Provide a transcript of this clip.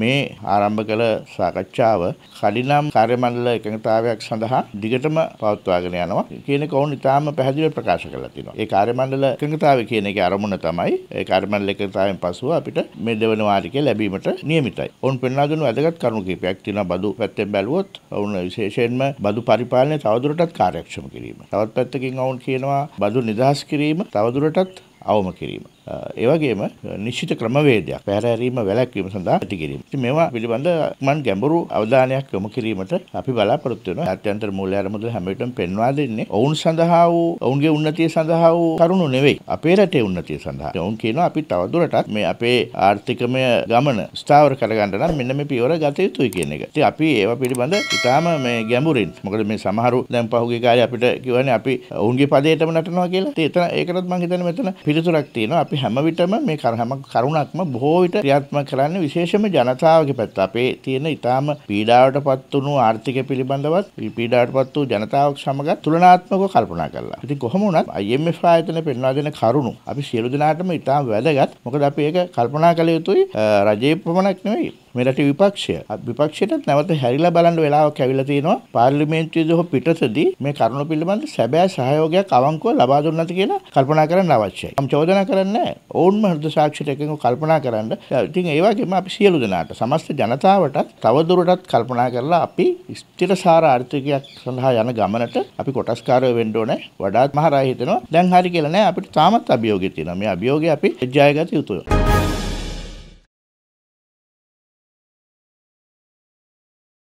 මේ ආරම්භ කළ සාකච්ඡාව කලිනම් කාර්යමණ්ඩල එකඟතාවයක් සඳහා දිගටම පවත්වාගෙන යනවා කියන කවුන් ඉතාම පැහැදිලිව ප්‍රකාශ කරලා තිනවා. ඒ කාර්යමණ්ඩල එකඟතාවය කියන එකේ අරමුණ තමයි ඒ කාර්යමණ්ඩල එකඟතාවයෙන් පසුව අපිට මේ දෙවන වාරිකය ලැබීමට නියමිතයි. ඔවුන් පෙන්වා දුන්න වැදගත් කරුණු කිහිපයක් තියෙනවා බදු පැත්තෙන් බැලුවොත් ඔවුන් විශේෂයෙන්ම බදු පරිපාලනය තවදුරටත් කාර්යක්ෂම කිරීම. තවත් පැත්තකින් ඔවුන් කියනවා බදු නිදහස් කිරීම තවදුරටත් අවම කිරීම. ඒවගේම නිශ්චිත ක්‍රමවේදයක් පැහැරීම වැළැක්වීම සඳහා ඇති කිරීම. ඉතින් මේවා පිළිබඳ මන් ගැඹුරු අවධානයක් යොමු කිරීමට අපි බලාපොරොත්තු වෙනවා. අත්‍යන්තර මූල්‍ය අරමුදල් හැම විටම පෙන්වා දෙන්නේ ඔවුන් සඳහා වූ ඔවුන්ගේ උන්නතිය සඳහා වූ කරුණු නෙවෙයි. අපේ රටේ උන්නතිය සඳහා. ඔවුන් කියනවා අපි තවදුරටත් මේ අපේ ආර්ථිකමය ගමන ස්ථාවර කරගන්න නම් මෙන්න මේ පියවර ගත යුතුයි කියන එක. ඉතින් අපි ඒව පිළිබඳ ඉතාම මේ ගැඹුරින් මොකද මේ සමහරු දැන් පහුගිය කාලේ අපිට කියවනේ අපි ඔවුන්ගේ පදයටම නටනවා කියලා. ඉතින් එතන ඒකටත් මම හිතන්නේ මෙතන පිළිතුරක් තියෙනවා. අපි අපි හැම විටම මේ හැම කරුණක්ම බොහෝ විට ක්‍රියාත්මක කරන්නේ විශේෂම ජනතාවගේ පැත්ත. අපේ තියෙන ඊටාම පීඩාවටපත් වුණු ආර්ථිකය පිළිබඳවත් පීඩාවටපත් වූ ජනතාවක් සමග තුලනාත්මකව කල්පනා කළා. ඉතින් කොහොම වුණත් IMF ආයතනය පෙන්වා දෙන කරුණු අපි සියලු දෙනාටම ඊටාම වැදගත්. මොකද අපි ඒක කල්පනා කළ යුතුයි රජයේ පමණක් නෙවෙයි මෙරට විපක්ෂය විපක්ෂයටත් නැවත හැරිලා බලන්න වෙලාවක් ඇවිල්ලා තියෙනවා පාර්ලිමේන්තුවේදී හෝ පිටතදී මේ කරුණු පිළිබඳ සැබෑ සහයෝගයක් අවංකව ලබා දුන්නත් කියලා කල්පනා කරන්න අවශ්‍යයි. මම චෝදනා කරන්නේ නැහැ. ඔවුන්ම හෘද සාක්ෂියට එකඟව කල්පනා කරන්න. ඉතින් ඒ වගේම අපි සියලු දෙනාට සමස්ත ජනතාවට තවදුරටත් කල්පනා කරලා අපි ස්ථිරසාර ආර්ථිකයක් සඳහා යන ගමනට අපි කොටස්කාරයෝ වෙන්න ඕනේ. වඩාත් මහරය හිතෙනවා. දැන් හරි කියලා නෑ අපිට තාමත් අභියෝගය තියෙනවා. මේ අභියෝගය අපි ජයගත යුතුයි.